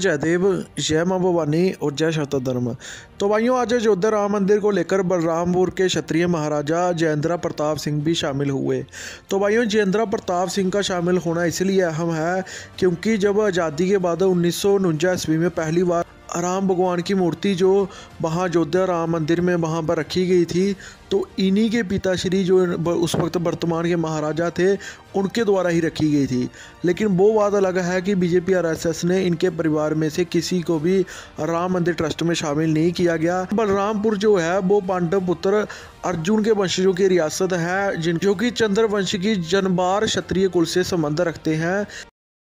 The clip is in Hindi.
जयदेव जय माँ भवानी और जय शत धर्म तो भाइयों आज अयोध्या राम मंदिर को लेकर बलरामपुर के क्षत्रिय महाराजा जयेंद्रा प्रताप सिंह भी शामिल हुए तो भाइयों जयेंद्रा प्रताप सिंह का शामिल होना इसलिए अहम है क्योंकि जब आज़ादी के बाद उन्नीस सौ ईस्वी में पहली बार राम भगवान की मूर्ति जो वहाँ अयोध्या राम मंदिर में वहाँ पर रखी गई थी तो इन्हीं के पिताश्री जो उस वक्त वर्तमान के महाराजा थे उनके द्वारा ही रखी गई थी लेकिन वो बात अलग है कि बीजेपी और आरएसएस ने इनके परिवार में से किसी को भी राम मंदिर ट्रस्ट में शामिल नहीं किया गया बलरामपुर जो है वो पांडव पुत्र अर्जुन के वंशजों की रियासत है जिन जो कि चंद्रवंश की जनबार क्षत्रिय कुल से संबंध रखते हैं